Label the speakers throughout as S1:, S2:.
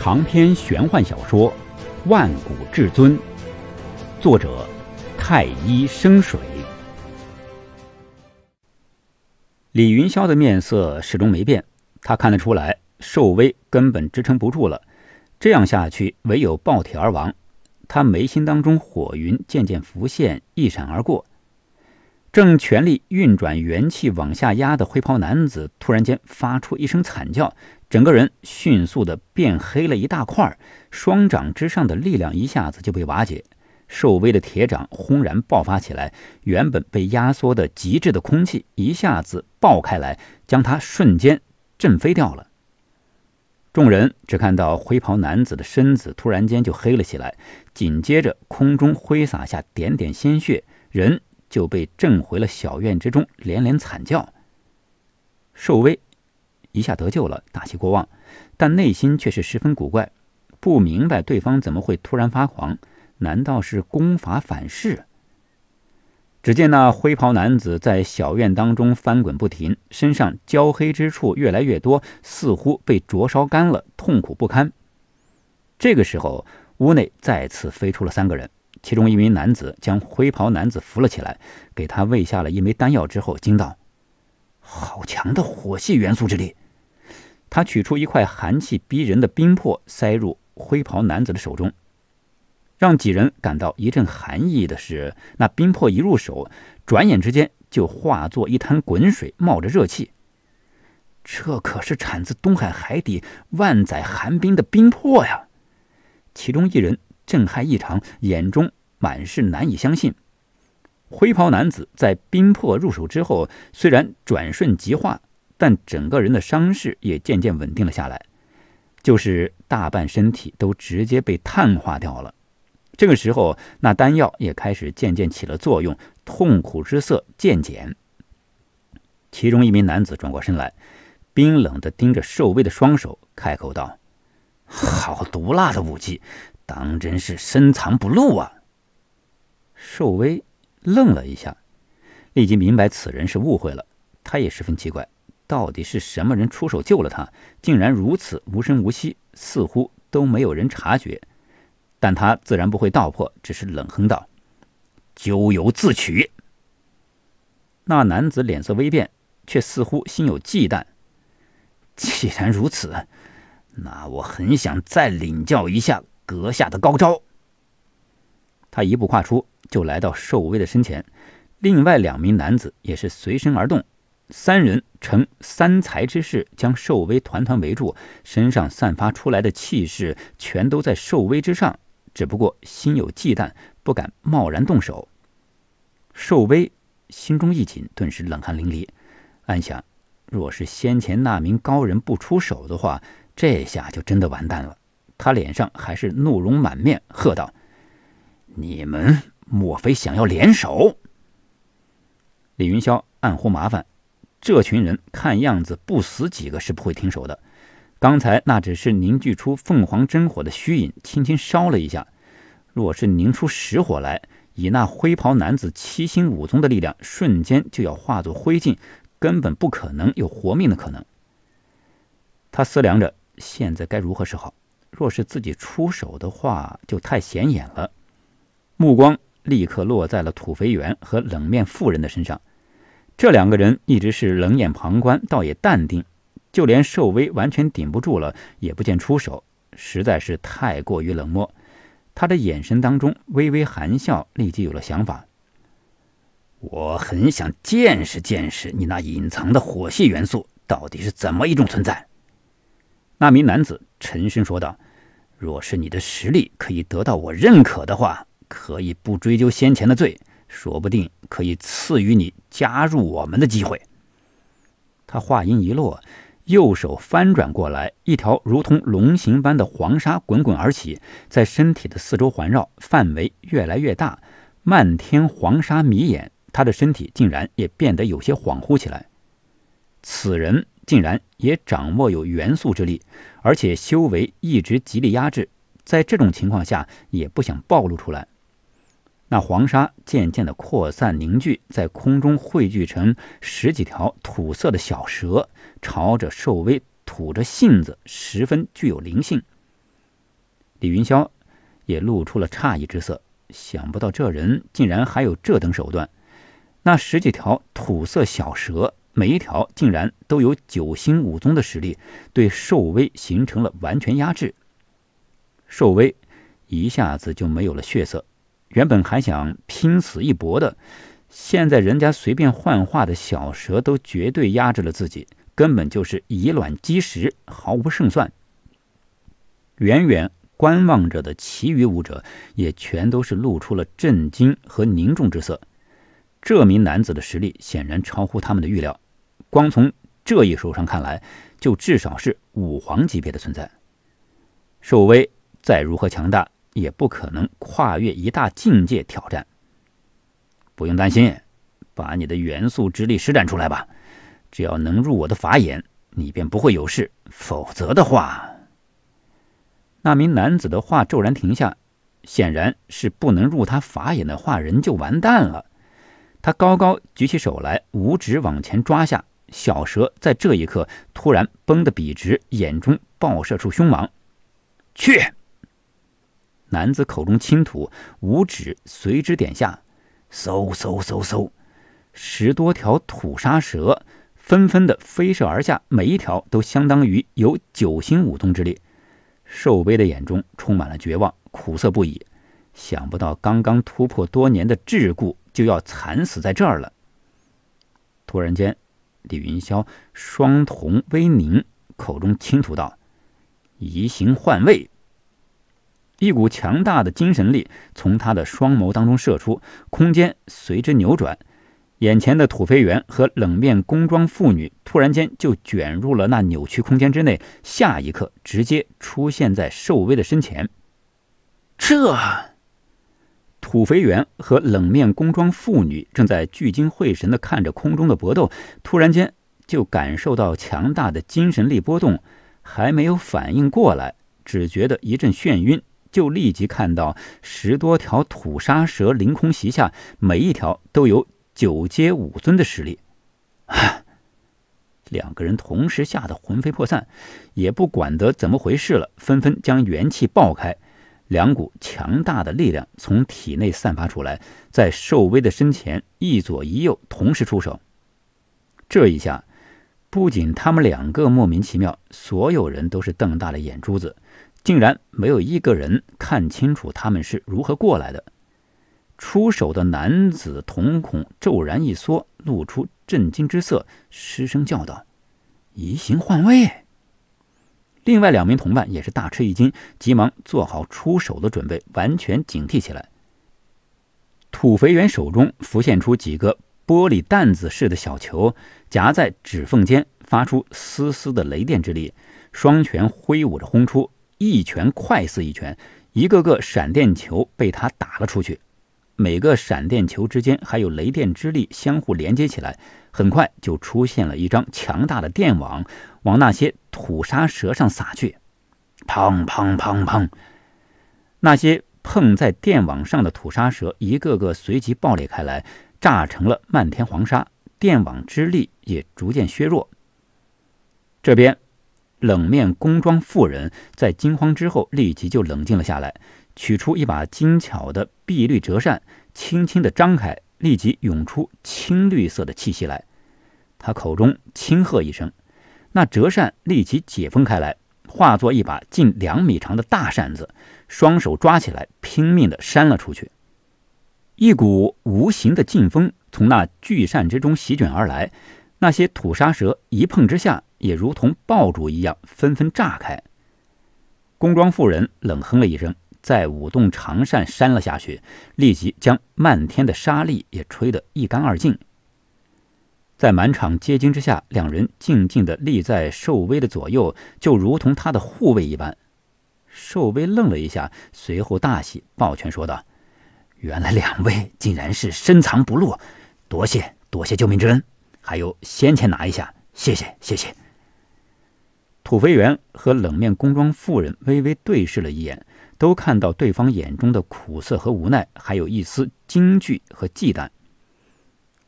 S1: 长篇玄幻小说《万古至尊》，作者：太一生水。李云霄的面色始终没变，他看得出来，寿威根本支撑不住了。这样下去，唯有爆体而亡。他眉心当中火云渐渐浮现，一闪而过。正全力运转元气往下压的灰袍男子，突然间发出一声惨叫，整个人迅速的变黑了一大块，双掌之上的力量一下子就被瓦解，受威的铁掌轰然爆发起来，原本被压缩的极致的空气一下子爆开来，将他瞬间震飞掉了。众人只看到灰袍男子的身子突然间就黑了起来，紧接着空中挥洒下点点鲜血，人。就被震回了小院之中，连连惨叫。寿威一下得救了，大喜过望，但内心却是十分古怪，不明白对方怎么会突然发狂？难道是功法反噬？只见那灰袍男子在小院当中翻滚不停，身上焦黑之处越来越多，似乎被灼烧干了，痛苦不堪。这个时候，屋内再次飞出了三个人。其中一名男子将灰袍男子扶了起来，给他喂下了一枚丹药之后，惊道：“好强的火系元素之力！”他取出一块寒气逼人的冰魄，塞入灰袍男子的手中。让几人感到一阵寒意的是，那冰魄一入手，转眼之间就化作一滩滚水，冒着热气。这可是产自东海海底万载寒冰的冰魄呀！其中一人。震撼异常，眼中满是难以相信。灰袍男子在冰魄入手之后，虽然转瞬即化，但整个人的伤势也渐渐稳定了下来。就是大半身体都直接被碳化掉了。这个时候，那丹药也开始渐渐起了作用，痛苦之色渐减。其中一名男子转过身来，冰冷的盯着瘦威的双手，开口道：“好毒辣的武器！”当真是深藏不露啊！寿威愣了一下，立即明白此人是误会了。他也十分奇怪，到底是什么人出手救了他，竟然如此无声无息，似乎都没有人察觉。但他自然不会道破，只是冷哼道：“咎由自取。”那男子脸色微变，却似乎心有忌惮。既然如此，那我很想再领教一下。阁下的高招，他一步跨出，就来到寿威的身前。另外两名男子也是随身而动，三人呈三才之势，将寿威团团围住。身上散发出来的气势，全都在寿威之上。只不过心有忌惮，不敢贸然动手。寿威心中一紧，顿时冷汗淋漓，暗想：若是先前那名高人不出手的话，这下就真的完蛋了。他脸上还是怒容满面，喝道：“你们莫非想要联手？”李云霄暗呼麻烦，这群人看样子不死几个是不会停手的。刚才那只是凝聚出凤凰真火的虚影，轻轻烧了一下。若是凝出实火来，以那灰袍男子七星武宗的力量，瞬间就要化作灰烬，根本不可能有活命的可能。他思量着现在该如何是好。若是自己出手的话，就太显眼了。目光立刻落在了土肥圆和冷面妇人的身上。这两个人一直是冷眼旁观，倒也淡定，就连寿威完全顶不住了，也不见出手，实在是太过于冷漠。他的眼神当中微微含笑，立即有了想法。我很想见识见识你那隐藏的火系元素到底是怎么一种存在。那名男子。陈勋说道：“若是你的实力可以得到我认可的话，可以不追究先前的罪，说不定可以赐予你加入我们的机会。”他话音一落，右手翻转过来，一条如同龙形般的黄沙滚滚而起，在身体的四周环绕，范围越来越大，漫天黄沙迷眼，他的身体竟然也变得有些恍惚起来。此人。竟然也掌握有元素之力，而且修为一直极力压制，在这种情况下也不想暴露出来。那黄沙渐渐的扩散凝聚，在空中汇聚成十几条土色的小蛇，朝着寿威吐着信子，十分具有灵性。李云霄也露出了诧异之色，想不到这人竟然还有这等手段。那十几条土色小蛇。每一条竟然都有九星武宗的实力，对寿威形成了完全压制。寿威一下子就没有了血色，原本还想拼死一搏的，现在人家随便幻化的小蛇都绝对压制了自己，根本就是以卵击石，毫无胜算。远远观望着的其余武者也全都是露出了震惊和凝重之色。这名男子的实力显然超乎他们的预料。光从这一手上看来，就至少是武皇级别的存在。寿威再如何强大，也不可能跨越一大境界挑战。不用担心，把你的元素之力施展出来吧。只要能入我的法眼，你便不会有事。否则的话，那名男子的话骤然停下，显然是不能入他法眼的话，人就完蛋了。他高高举起手来，五指往前抓下。小蛇在这一刻突然绷得笔直，眼中爆射出凶芒。去！男子口中轻吐，五指随之点下。嗖嗖嗖嗖，十多条土沙蛇纷纷的飞射而下，每一条都相当于有九星武动之力。寿碑的眼中充满了绝望，苦涩不已。想不到刚刚突破多年的桎梏，就要惨死在这儿了。突然间。李云霄双瞳微凝，口中轻吐道：“移形换位。”一股强大的精神力从他的双眸当中射出，空间随之扭转，眼前的土肥圆和冷面工装妇女突然间就卷入了那扭曲空间之内，下一刻直接出现在寿威的身前。这。虎肥圆和冷面工装妇女正在聚精会神地看着空中的搏斗，突然间就感受到强大的精神力波动，还没有反应过来，只觉得一阵眩晕，就立即看到十多条土沙蛇凌空袭下，每一条都有九阶武尊的实力。两个人同时吓得魂飞魄散，也不管得怎么回事了，纷纷将元气爆开。两股强大的力量从体内散发出来，在寿威的身前一左一右同时出手。这一下，不仅他们两个莫名其妙，所有人都是瞪大了眼珠子，竟然没有一个人看清楚他们是如何过来的。出手的男子瞳孔骤然一缩，露出震惊之色，失声叫道：“移形换位！”另外两名同伴也是大吃一惊，急忙做好出手的准备，完全警惕起来。土肥圆手中浮现出几个玻璃弹子似的小球，夹在指缝间，发出丝丝的雷电之力，双拳挥舞着轰出一拳，快似一拳，一个个闪电球被他打了出去。每个闪电球之间还有雷电之力相互连接起来，很快就出现了一张强大的电网。往那些土沙蛇上撒去，砰砰砰砰！那些碰在电网上的土沙蛇一个个随即爆裂开来，炸成了漫天黄沙，电网之力也逐渐削弱。这边，冷面工装妇人在惊慌之后立即就冷静了下来，取出一把精巧的碧绿折扇，轻轻的张开，立即涌出青绿色的气息来。他口中轻喝一声。那折扇立即解封开来，化作一把近两米长的大扇子，双手抓起来，拼命地扇了出去。一股无形的劲风从那巨扇之中席卷而来，那些土沙蛇一碰之下，也如同爆竹一样纷纷炸开。工庄妇人冷哼了一声，再舞动长扇扇了下去，立即将漫天的沙粒也吹得一干二净。在满场皆惊之下，两人静静的立在寿威的左右，就如同他的护卫一般。寿威愣了一下，随后大喜，抱拳说道：“原来两位竟然是深藏不露，多谢多谢救命之恩，还有先前拿一下，谢谢谢谢。”土肥圆和冷面工装妇人微微对视了一眼，都看到对方眼中的苦涩和无奈，还有一丝惊惧和忌惮。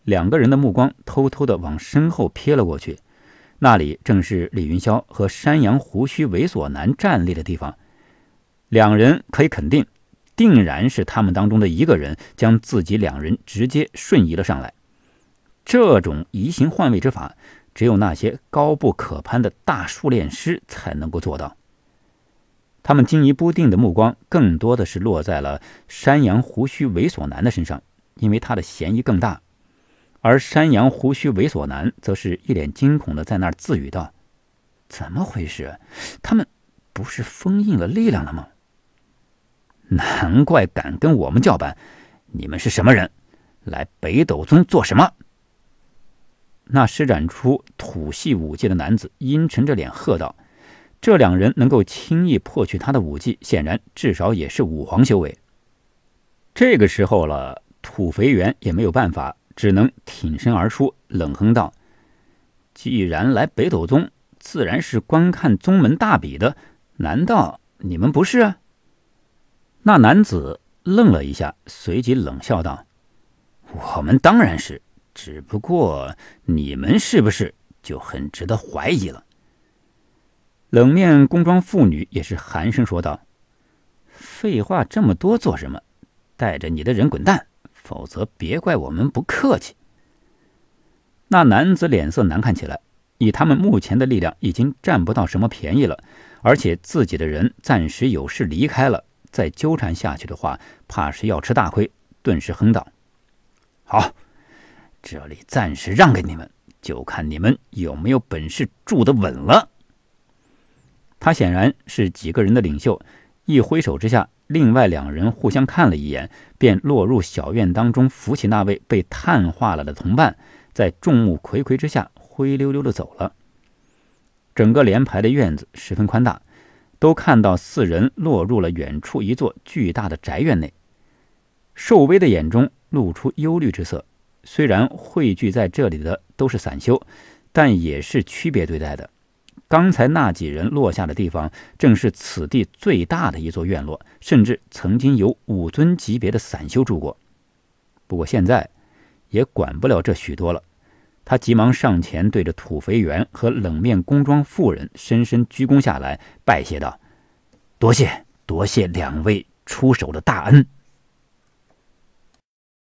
S1: 两个人的目光偷偷的往身后瞥了过去，那里正是李云霄和山羊胡须猥琐男站立的地方。两人可以肯定，定然是他们当中的一个人将自己两人直接瞬移了上来。这种移形换位之法，只有那些高不可攀的大术练师才能够做到。他们惊疑不定的目光，更多的是落在了山羊胡须猥琐男的身上，因为他的嫌疑更大。而山羊胡须猥琐男则是一脸惊恐的在那儿自语道：“怎么回事？他们不是封印了力量了吗？难怪敢跟我们叫板！你们是什么人？来北斗宗做什么？”那施展出土系武技的男子阴沉着脸喝道：“这两人能够轻易破去他的武技，显然至少也是武皇修为。这个时候了，土肥圆也没有办法。”只能挺身而出，冷哼道：“既然来北斗宗，自然是观看宗门大比的。难道你们不是？”那男子愣了一下，随即冷笑道：“我们当然是，只不过你们是不是就很值得怀疑了？”冷面工装妇女也是寒声说道：“废话这么多做什么？带着你的人滚蛋！”否则，别怪我们不客气。那男子脸色难看起来，以他们目前的力量，已经占不到什么便宜了。而且自己的人暂时有事离开了，再纠缠下去的话，怕是要吃大亏。顿时哼道：“好，这里暂时让给你们，就看你们有没有本事住得稳了。”他显然是几个人的领袖，一挥手之下。另外两人互相看了一眼，便落入小院当中，扶起那位被碳化了的同伴，在众目睽睽之下灰溜溜的走了。整个连排的院子十分宽大，都看到四人落入了远处一座巨大的宅院内。寿威的眼中露出忧虑之色，虽然汇聚在这里的都是散修，但也是区别对待的。刚才那几人落下的地方，正是此地最大的一座院落，甚至曾经有武尊级别的散修住过。不过现在，也管不了这许多了。他急忙上前，对着土肥圆和冷面工装妇人深深鞠躬下来，拜谢道：“多谢多谢两位出手的大恩。”